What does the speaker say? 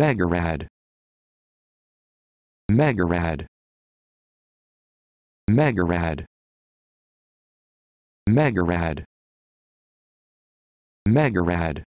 Megarad. Megarad. Megarad. Megarad. Megarad.